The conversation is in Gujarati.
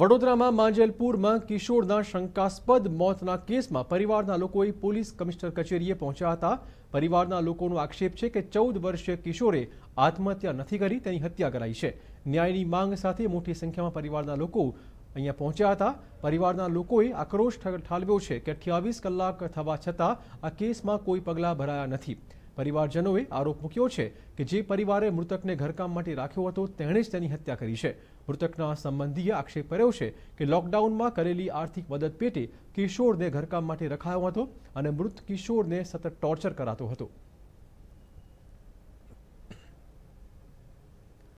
વડોદરામાં માંજલપુરમાં કિશોરના શંકાસ્પદ મોતના કેસમાં પરિવારના લોકોએ પોલીસ કમિશનર કચેરીએ પહોંચ્યા હતા પરિવારના લોકોનો આક્ષેપ છે કે ચૌદ વર્ષીય કિશોરે આત્મહત્યા નથી કરી તેની હત્યા કરાઈ છે ન્યાયની માંગ સાથે મોટી સંખ્યામાં પરિવારના લોકો અહીંયા પહોંચ્યા હતા પરિવારના લોકોએ આક્રોશ ઠાલવ્યો છે કે અઠ્યાવીસ કલાક થવા છતાં આ કેસમાં કોઈ પગલાં ભરાયા નથી પરિવારજનોએ આરોપ મૂક્યો છે કે જે પરિવારે મૃતકને ઘરકામ માટે રાખ્યો હતો તેણે જ તેની હત્યા કરી છે મૃતકના સંબંધીએ આક્ષેપ કર્યો છે કે લોકડાઉનમાં કરેલી આર્થિક મદદ પેટે કિશોરને ઘરકામ માટે રખાયો હતો અને મૃત કિશોરને સતત ટોર્ચર કરાતો હતો